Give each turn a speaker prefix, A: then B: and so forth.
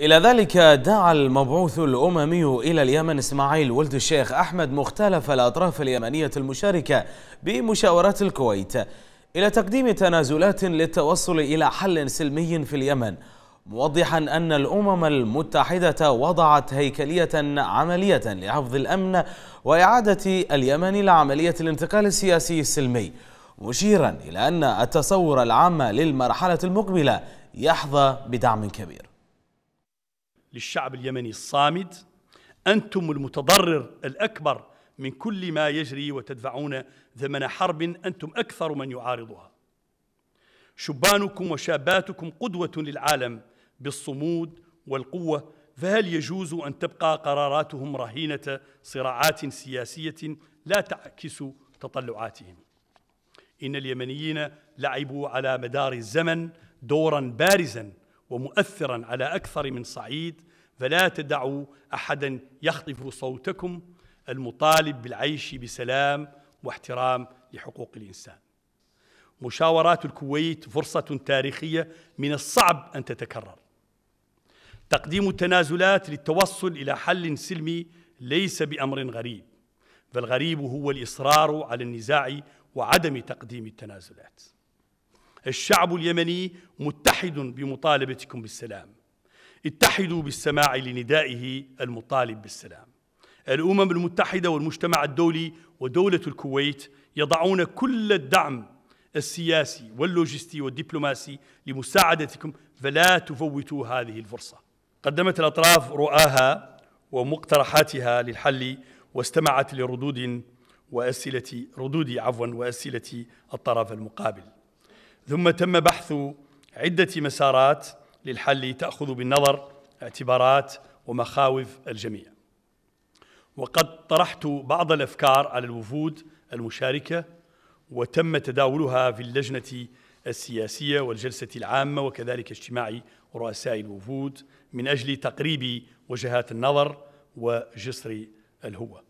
A: إلى ذلك دعا المبعوث الأممي إلى اليمن إسماعيل ولد الشيخ أحمد مختلف الأطراف اليمنية المشاركة بمشاورات الكويت إلى تقديم تنازلات للتوصل إلى حل سلمي في اليمن موضحا أن الأمم المتحدة وضعت هيكلية عملية لحفظ الأمن وإعادة اليمن لعملية الانتقال السياسي السلمي مشيرا إلى أن التصور العام للمرحلة المقبلة يحظى بدعم كبير
B: للشعب اليمني الصامد أنتم المتضرر الأكبر من كل ما يجري وتدفعون ثمن حرب أنتم أكثر من يعارضها شبانكم وشاباتكم قدوة للعالم بالصمود والقوة فهل يجوز أن تبقى قراراتهم رهينة صراعات سياسية لا تعكس تطلعاتهم إن اليمنيين لعبوا على مدار الزمن دورا بارزا ومؤثرا على اكثر من صعيد فلا تدعوا احدا يخطف صوتكم المطالب بالعيش بسلام واحترام لحقوق الانسان. مشاورات الكويت فرصه تاريخيه من الصعب ان تتكرر. تقديم التنازلات للتوصل الى حل سلمي ليس بامر غريب فالغريب هو الاصرار على النزاع وعدم تقديم التنازلات الشعب اليمني متحد بمطالبتكم بالسلام اتحدوا بالسماع لندائه المطالب بالسلام الامم المتحده والمجتمع الدولي ودوله الكويت يضعون كل الدعم السياسي واللوجستي والدبلوماسي لمساعدتكم فلا تفوتوا هذه الفرصه قدمت الاطراف رؤاها ومقترحاتها للحل واستمعت لردود واسئله ردود عفوا واسئله الطرف المقابل ثم تم بحث عدة مسارات للحل تأخذ بالنظر اعتبارات ومخاوف الجميع وقد طرحت بعض الأفكار على الوفود المشاركة وتم تداولها في اللجنة السياسية والجلسة العامة وكذلك اجتماع رؤساء الوفود من أجل تقريب وجهات النظر وجسر الهوى